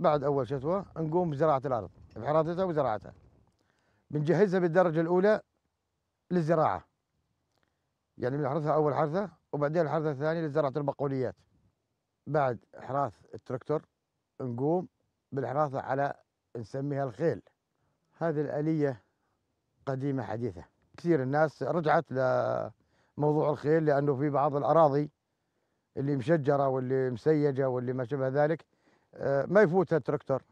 بعد اول شتوه نقوم بزراعه الارض بحراثتها وزراعتها بنجهزها بالدرجه الاولى للزراعه يعني بنحرثها اول حرثه وبعدين الحرثه الثانيه لزراعه البقوليات بعد احراث التراكتور نقوم بالحراثه على نسميها الخيل هذه الاليه قديمه حديثه كثير الناس رجعت لموضوع الخيل لانه في بعض الاراضي اللي مشجره واللي مسيجه واللي ما شابه ذلك آه، ما يفوتها التركتر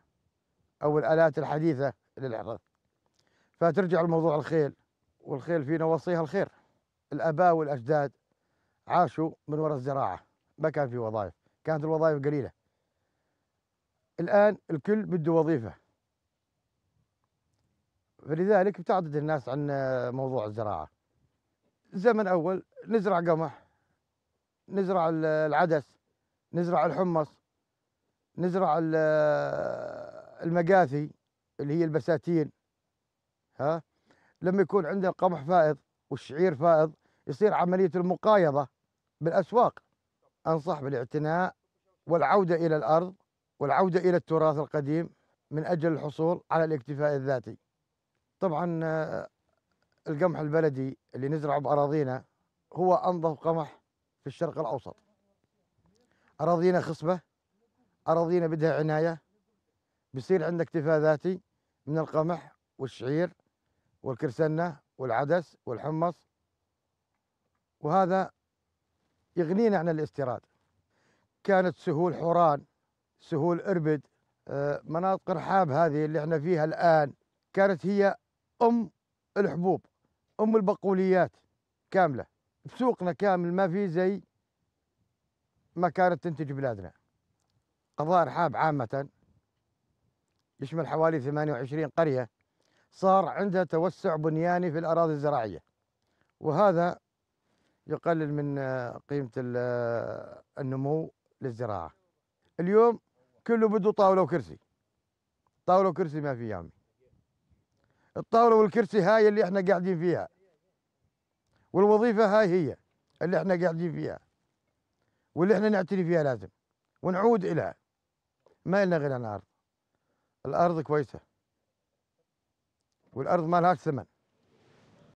او الالات الحديثه للحرث فترجع لموضوع الخيل والخيل في نواصيها الخير الاباء والاجداد عاشوا من وراء الزراعه ما كان في وظائف كانت الوظائف قليله الان الكل بده وظيفه فلذلك ابتعدت الناس عن موضوع الزراعه زمن اول نزرع قمح نزرع العدس نزرع الحمص نزرع المقاثي اللي هي البساتين ها لما يكون عندنا القمح فائض والشعير فائض يصير عملية المقايضة بالأسواق أنصح بالاعتناء والعودة إلى الأرض والعودة إلى التراث القديم من أجل الحصول على الاكتفاء الذاتي طبعا القمح البلدي اللي نزرعه بأراضينا هو أنظف قمح في الشرق الأوسط أراضينا خصبة أراضينا بدها عناية بصير عندنا اكتفاء ذاتي من القمح والشعير والكرسنة والعدس والحمص وهذا يغنينا عن الاستيراد كانت سهول حوران سهول اربد آه، مناطق رحاب هذه اللي احنا فيها الان كانت هي ام الحبوب ام البقوليات كامله بسوقنا كامل ما في زي ما كانت تنتج بلادنا قضاء رحاب عامة يشمل حوالي 28 قرية صار عندها توسع بنياني في الأراضي الزراعية وهذا يقلل من آه، قيمة آه، النمو للزراعة اليوم كله بده طاولة وكرسي طاولة وكرسي ما في يامي الطاولة والكرسي هاي اللي احنا قاعدين فيها والوظيفة هاي هي اللي احنا قاعدين فيها واللي احنا نعتني فيها لازم ونعود إليها ما لنا غنى عن الارض الارض كويسه والارض ما لهاش ثمن